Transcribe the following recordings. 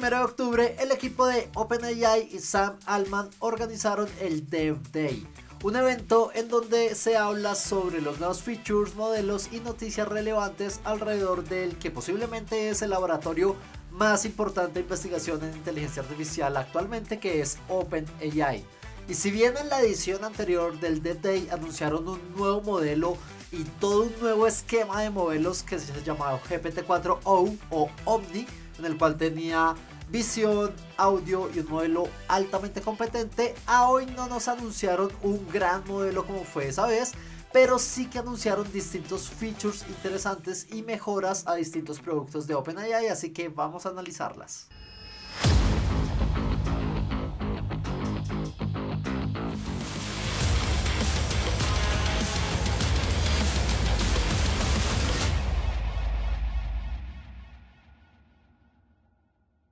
1 de octubre, el equipo de OpenAI y Sam Altman organizaron el Dev Day, un evento en donde se habla sobre los nuevos features, modelos y noticias relevantes alrededor del que posiblemente es el laboratorio más importante de investigación en inteligencia artificial actualmente, que es OpenAI. Y si bien en la edición anterior del Dev Day anunciaron un nuevo modelo y todo un nuevo esquema de modelos que se llamaba GPT-4O o Omni, en el cual tenía visión, audio y un modelo altamente competente, a hoy no nos anunciaron un gran modelo como fue esa vez, pero sí que anunciaron distintos features interesantes y mejoras a distintos productos de OpenAI, así que vamos a analizarlas.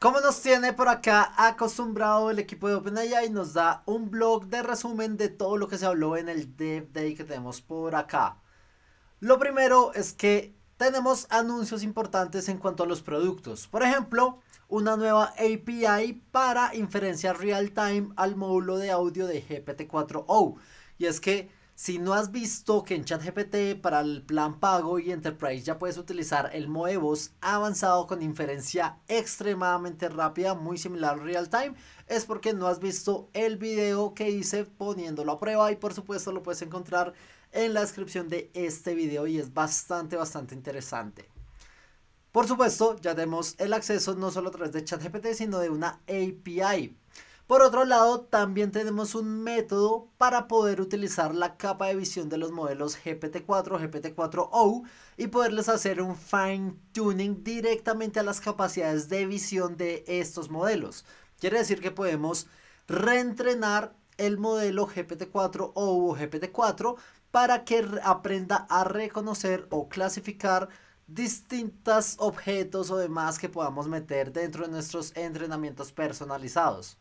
Como nos tiene por acá acostumbrado el equipo de OpenAI, nos da un blog de resumen de todo lo que se habló en el Dev Day que tenemos por acá. Lo primero es que tenemos anuncios importantes en cuanto a los productos. Por ejemplo, una nueva API para inferencia real-time al módulo de audio de GPT-4o. Y es que si no has visto que en ChatGPT para el plan pago y Enterprise ya puedes utilizar el voz avanzado con inferencia extremadamente rápida, muy similar al real time, es porque no has visto el video que hice poniéndolo a prueba y por supuesto lo puedes encontrar en la descripción de este video y es bastante, bastante interesante. Por supuesto, ya tenemos el acceso no solo a través de ChatGPT, sino de una API por otro lado, también tenemos un método para poder utilizar la capa de visión de los modelos GPT-4, GPT-4O y poderles hacer un fine tuning directamente a las capacidades de visión de estos modelos. Quiere decir que podemos reentrenar el modelo GPT-4 o GPT-4 para que aprenda a reconocer o clasificar distintos objetos o demás que podamos meter dentro de nuestros entrenamientos personalizados.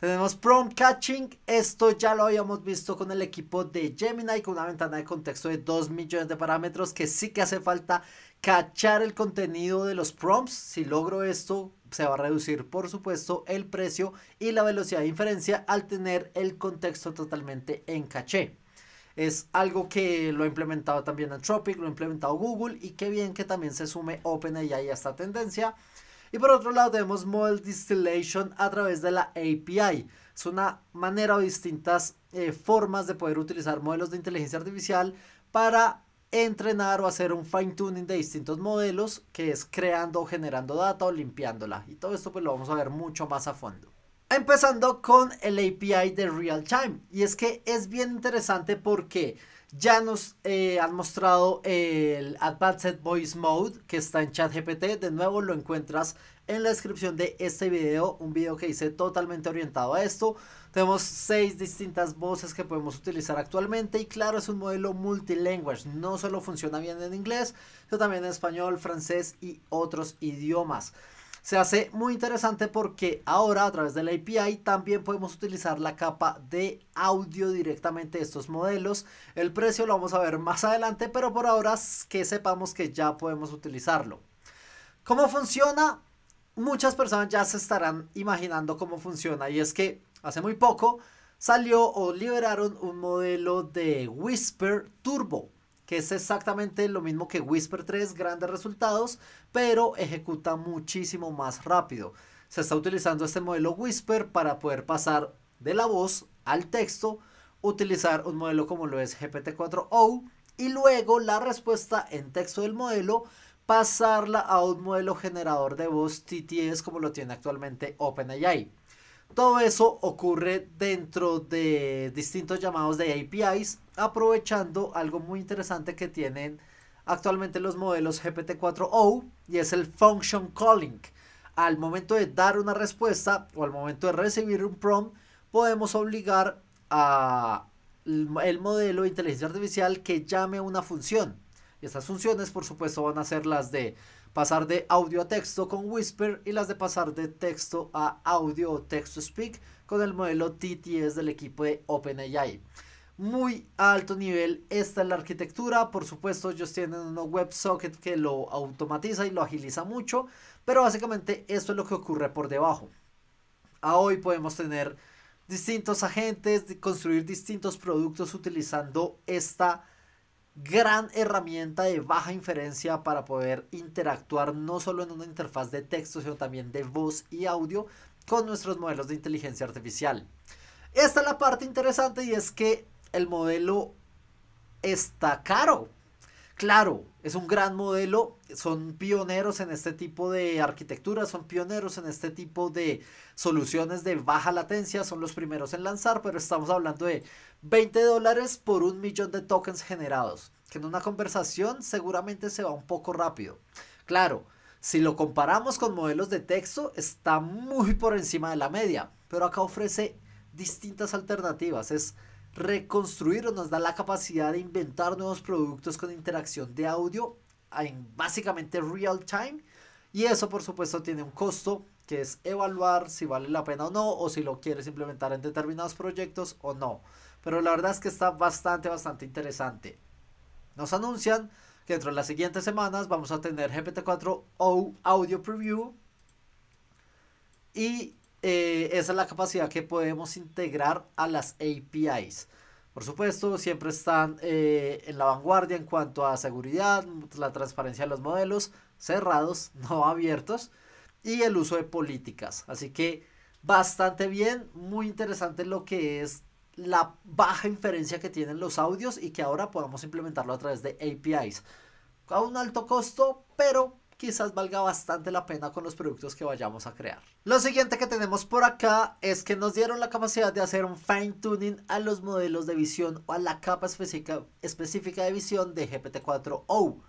Tenemos Prompt Catching, esto ya lo habíamos visto con el equipo de Gemini, con una ventana de contexto de 2 millones de parámetros, que sí que hace falta cachar el contenido de los prompts. Si logro esto, se va a reducir, por supuesto, el precio y la velocidad de inferencia al tener el contexto totalmente en caché. Es algo que lo ha implementado también Anthropic, lo ha implementado Google y qué bien que también se sume OpenAI a esta tendencia. Y por otro lado tenemos Model Distillation a través de la API. Es una manera o distintas eh, formas de poder utilizar modelos de inteligencia artificial para entrenar o hacer un fine tuning de distintos modelos que es creando o generando data o limpiándola. Y todo esto pues lo vamos a ver mucho más a fondo. Empezando con el API de real time Y es que es bien interesante porque ya nos eh, han mostrado el Advanced Voice Mode que está en ChatGPT. De nuevo lo encuentras en la descripción de este video. Un video que hice totalmente orientado a esto. Tenemos seis distintas voces que podemos utilizar actualmente y claro, es un modelo multilanguage. No solo funciona bien en inglés, sino también en español, francés y otros idiomas se hace muy interesante porque ahora a través de la API también podemos utilizar la capa de audio directamente de estos modelos. El precio lo vamos a ver más adelante, pero por ahora que sepamos que ya podemos utilizarlo. ¿Cómo funciona? Muchas personas ya se estarán imaginando cómo funciona y es que hace muy poco salió o liberaron un modelo de Whisper Turbo que es exactamente lo mismo que Whisper 3, grandes resultados, pero ejecuta muchísimo más rápido. Se está utilizando este modelo Whisper para poder pasar de la voz al texto, utilizar un modelo como lo es GPT-4O y luego la respuesta en texto del modelo pasarla a un modelo generador de voz TTS como lo tiene actualmente OpenAI. Todo eso ocurre dentro de distintos llamados de APIs, aprovechando algo muy interesante que tienen actualmente los modelos GPT-4o y es el function calling. Al momento de dar una respuesta o al momento de recibir un prompt, podemos obligar a el modelo de inteligencia artificial que llame una función. Y estas funciones, por supuesto, van a ser las de pasar de audio a texto con Whisper y las de pasar de texto a audio o texto speak con el modelo TTS del equipo de OpenAI. Muy alto nivel, esta es la arquitectura. Por supuesto, ellos tienen un WebSocket que lo automatiza y lo agiliza mucho, pero básicamente esto es lo que ocurre por debajo. A hoy podemos tener distintos agentes, construir distintos productos utilizando esta gran herramienta de baja inferencia para poder interactuar no solo en una interfaz de texto, sino también de voz y audio con nuestros modelos de inteligencia artificial. Esta es la parte interesante y es que el modelo está caro claro, es un gran modelo, son pioneros en este tipo de arquitectura, son pioneros en este tipo de soluciones de baja latencia, son los primeros en lanzar, pero estamos hablando de 20 dólares por un millón de tokens generados, que en una conversación seguramente se va un poco rápido. Claro, si lo comparamos con modelos de texto, está muy por encima de la media, pero acá ofrece distintas alternativas, es reconstruir o nos da la capacidad de inventar nuevos productos con interacción de audio en básicamente real time. Y eso por supuesto tiene un costo que es evaluar si vale la pena o no o si lo quieres implementar en determinados proyectos o no. Pero la verdad es que está bastante, bastante interesante. Nos anuncian que dentro de las siguientes semanas vamos a tener GPT-4 o Audio Preview. Y eh, esa es la capacidad que podemos integrar a las APIs. Por supuesto, siempre están eh, en la vanguardia en cuanto a seguridad, la transparencia de los modelos, cerrados, no abiertos, y el uso de políticas. Así que bastante bien, muy interesante lo que es la baja inferencia que tienen los audios y que ahora podamos implementarlo a través de APIs. A un alto costo, pero quizás valga bastante la pena con los productos que vayamos a crear. Lo siguiente que tenemos por acá es que nos dieron la capacidad de hacer un fine tuning a los modelos de visión o a la capa específica, de visión de GPT-4O.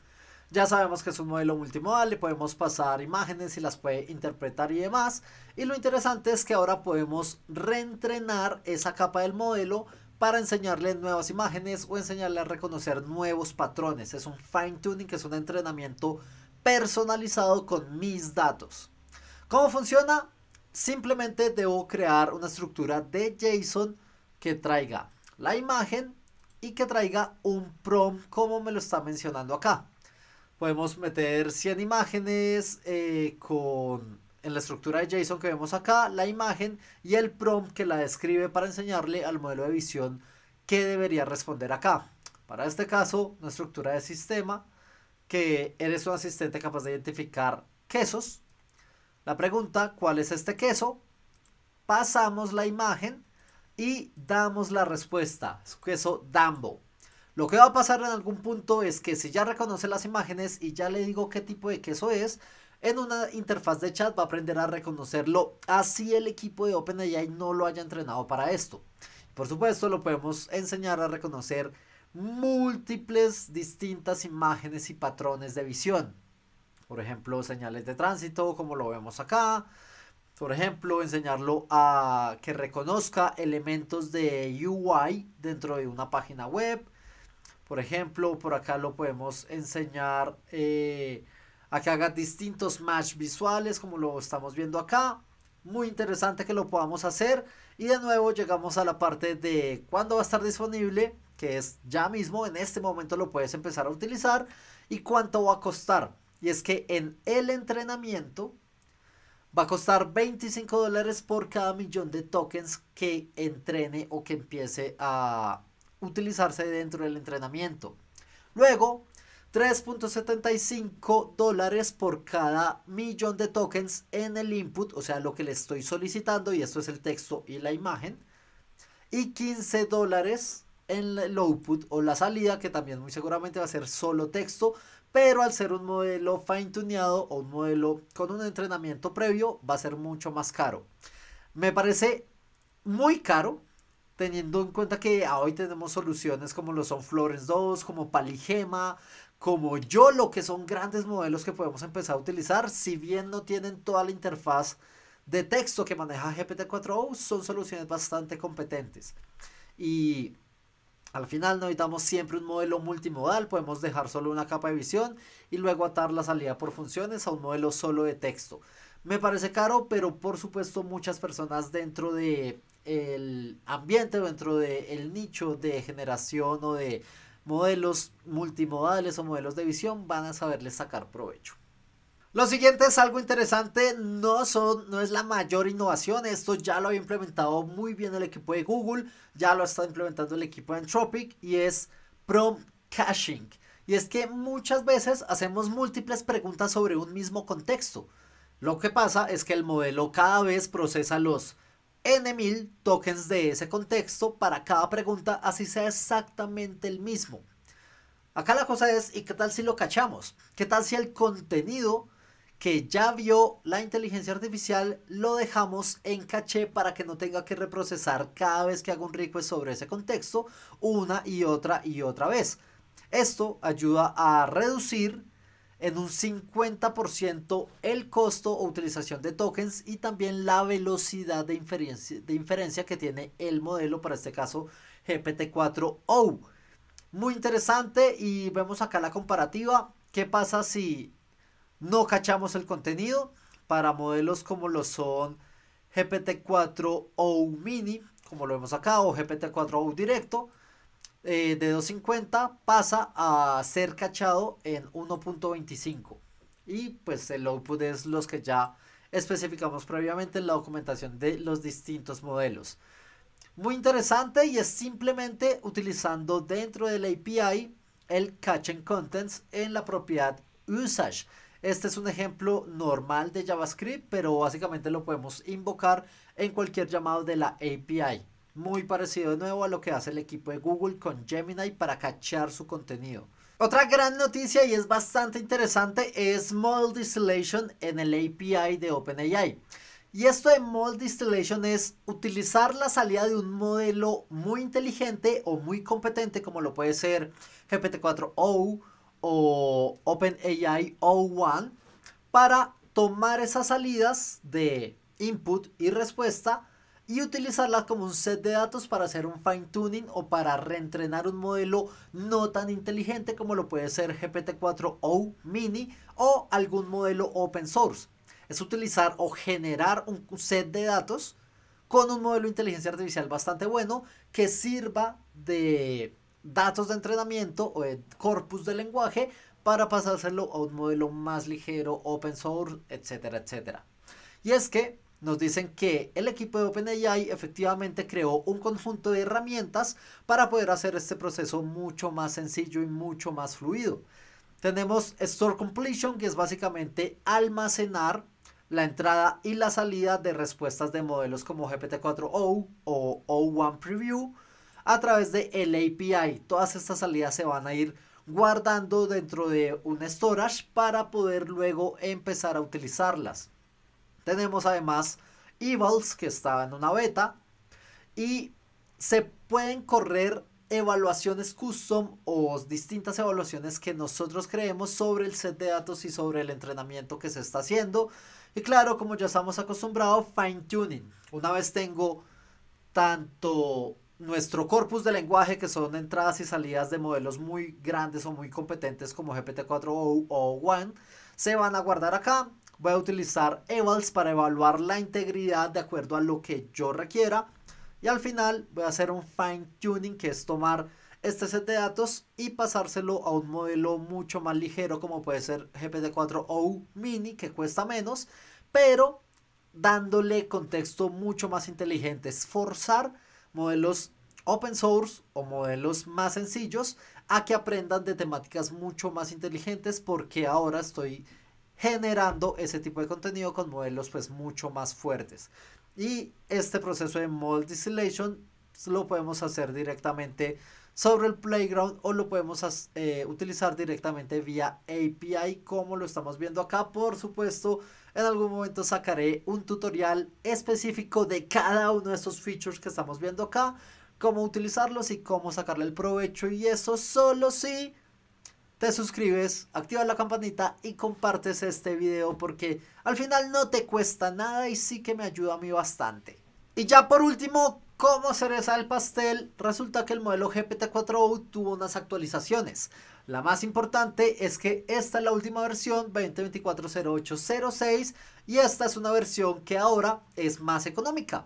Ya sabemos que es un modelo multimodal, le podemos pasar imágenes y las puede interpretar y demás. Y lo interesante es que ahora podemos reentrenar esa capa del modelo para enseñarle nuevas imágenes o enseñarle a reconocer nuevos patrones. Es un fine tuning, que es un entrenamiento personalizado con mis datos. ¿Cómo funciona? Simplemente debo crear una estructura de JSON que traiga la imagen y que traiga un prompt como me lo está mencionando acá. Podemos meter 100 imágenes eh, con, en la estructura de JSON que vemos acá, la imagen y el prompt que la describe para enseñarle al modelo de visión que debería responder acá. Para este caso, una estructura de sistema que eres un asistente capaz de identificar quesos. La pregunta, ¿cuál es este queso? Pasamos la imagen y damos la respuesta, es queso Dambo. Lo que va a pasar en algún punto es que si ya reconoce las imágenes y ya le digo qué tipo de queso es, en una interfaz de chat va a aprender a reconocerlo, así el equipo de OpenAI no lo haya entrenado para esto. Por supuesto, lo podemos enseñar a reconocer múltiples distintas imágenes y patrones de visión. Por ejemplo, señales de tránsito, como lo vemos acá. Por ejemplo, enseñarlo a que reconozca elementos de UI dentro de una página web. Por ejemplo, por acá lo podemos enseñar eh, a que haga distintos match visuales, como lo estamos viendo acá. Muy interesante que lo podamos hacer. Y de nuevo llegamos a la parte de cuándo va a estar disponible que es ya mismo en este momento lo puedes empezar a utilizar y cuánto va a costar. Y es que en el entrenamiento va a costar 25 dólares por cada millón de tokens que entrene o que empiece a utilizarse dentro del entrenamiento. Luego, 3.75 dólares por cada millón de tokens en el input, o sea, lo que le estoy solicitando, y esto es el texto y la imagen. Y 15 dólares el output o la salida, que también muy seguramente va a ser solo texto, pero al ser un modelo fine tuneado o un modelo con un entrenamiento previo, va a ser mucho más caro. Me parece muy caro, teniendo en cuenta que hoy tenemos soluciones como lo son flores 2, como Paligema, como YOLO, que son grandes modelos que podemos empezar a utilizar, si bien no tienen toda la interfaz de texto que maneja GPT-4o, son soluciones bastante competentes. Y al final necesitamos siempre un modelo multimodal, podemos dejar solo una capa de visión y luego atar la salida por funciones a un modelo solo de texto. Me parece caro, pero por supuesto muchas personas dentro de el ambiente, dentro del nicho de generación o de modelos multimodales o modelos de visión van a saberles sacar provecho. Lo siguiente es algo interesante, no, es la mayor innovación, esto ya lo había implementado muy bien el equipo de Google, ya lo está implementando el equipo de Anthropic y es prompt caching. Y es que muchas veces hacemos múltiples preguntas sobre un mismo contexto. Lo que pasa es que el modelo cada vez procesa los n mil tokens de ese contexto para cada pregunta, así sea exactamente el mismo. Acá la cosa es, ¿y qué tal si lo cachamos? ¿Qué tal si el contenido que ya vio la inteligencia artificial, lo dejamos en caché para que no tenga que reprocesar cada vez que haga un request sobre ese contexto una y otra y otra vez. Esto ayuda a reducir en un 50% el costo o utilización de tokens y también la velocidad de inferencia, de inferencia que tiene el modelo, para este caso GPT-4O. Muy interesante y vemos acá la comparativa. ¿Qué pasa si no cachamos el contenido. Para modelos como lo son GPT-4 o Mini, como lo vemos acá, o GPT-4 o directo, eh, de 250 pasa a ser cachado en 1.25. Y pues el output es los que ya especificamos previamente en la documentación de los distintos modelos. Muy interesante y es simplemente utilizando dentro del API el catch contents en la propiedad usage. Este es un ejemplo normal de JavaScript, pero básicamente lo podemos invocar en cualquier llamado de la API. Muy parecido de nuevo a lo que hace el equipo de Google con Gemini para cachar su contenido. Otra gran noticia y es bastante interesante es Model Distillation en el API de OpenAI. Y esto de Model Distillation es utilizar la salida de un modelo muy inteligente o muy competente como lo puede ser GPT-4O, o OpenAI O1 para tomar esas salidas de input y respuesta y utilizarlas como un set de datos para hacer un fine tuning o para reentrenar un modelo no tan inteligente como lo puede ser GPT-4 o Mini o algún modelo open source. Es utilizar o generar un set de datos con un modelo de inteligencia artificial bastante bueno que sirva de datos de entrenamiento o el corpus de lenguaje para pasárselo a un modelo más ligero, open source, etcétera, etcétera. Y es que nos dicen que el equipo de OpenAI efectivamente creó un conjunto de herramientas para poder hacer este proceso mucho más sencillo y mucho más fluido. Tenemos Store Completion, que es básicamente almacenar la entrada y la salida de respuestas de modelos como GPT-4o o O1 Preview, a través de el API. Todas estas salidas se van a ir guardando dentro de un storage para poder luego empezar a utilizarlas. Tenemos además evals que estaba en una beta y se pueden correr evaluaciones custom o distintas evaluaciones que nosotros creemos sobre el set de datos y sobre el entrenamiento que se está haciendo. Y claro, como ya estamos acostumbrados, fine tuning. Una vez tengo tanto nuestro corpus de lenguaje, que son entradas y salidas de modelos muy grandes o muy competentes como GPT-4 o o One se van a guardar acá. Voy a utilizar evals para evaluar la integridad de acuerdo a lo que yo requiera. Y al final voy a hacer un fine tuning, que es tomar este set de datos y pasárselo a un modelo mucho más ligero como puede ser GPT-4 o Mini, que cuesta menos, pero dándole contexto mucho más inteligente, esforzar modelos open source o modelos más sencillos a que aprendan de temáticas mucho más inteligentes porque ahora estoy generando ese tipo de contenido con modelos pues mucho más fuertes. Y este proceso de mold distillation lo podemos hacer directamente sobre el Playground o lo podemos eh, utilizar directamente vía API como lo estamos viendo acá. Por supuesto, en algún momento sacaré un tutorial específico de cada uno de estos features que estamos viendo acá, cómo utilizarlos y cómo sacarle el provecho y eso solo si te suscribes, activas la campanita y compartes este video porque al final no te cuesta nada y sí que me ayuda a mí bastante. Y ya por último, como cereza del pastel, resulta que el modelo GPT-4O tuvo unas actualizaciones. La más importante es que esta es la última versión 20.24.0.8.0.6 y esta es una versión que ahora es más económica.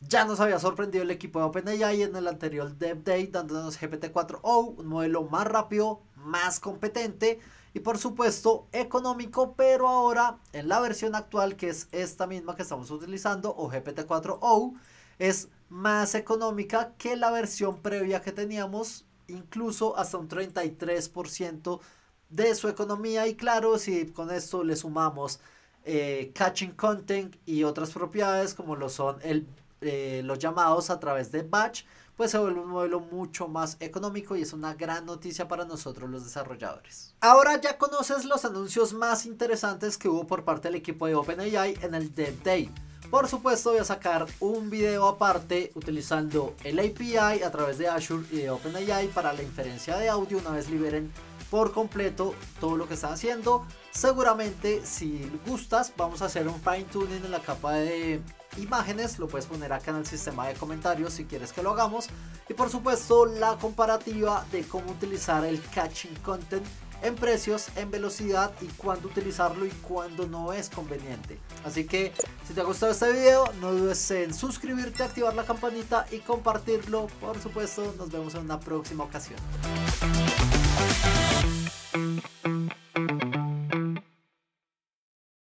Ya nos había sorprendido el equipo de OpenAI en el anterior Dev Day dándonos GPT-4O, un modelo más rápido, más competente y por supuesto económico, pero ahora en la versión actual que es esta misma que estamos utilizando o GPT-4O es más económica que la versión previa que teníamos, incluso hasta un 33% de su economía. Y claro, si con esto le sumamos eh, catching content y otras propiedades como lo son el, eh, los llamados a través de batch, pues se vuelve un modelo mucho más económico y es una gran noticia para nosotros los desarrolladores. Ahora ya conoces los anuncios más interesantes que hubo por parte del equipo de OpenAI en el Dev Day. Por supuesto voy a sacar un video aparte utilizando el API a través de Azure y de OpenAI para la inferencia de audio una vez liberen por completo todo lo que están haciendo. Seguramente si gustas vamos a hacer un fine tuning en la capa de imágenes, lo puedes poner acá en el sistema de comentarios si quieres que lo hagamos. Y por supuesto la comparativa de cómo utilizar el catching content en precios, en velocidad y cuándo utilizarlo y cuándo no es conveniente. Así que si te ha gustado este video, no dudes en suscribirte, activar la campanita y compartirlo. Por supuesto, nos vemos en una próxima ocasión.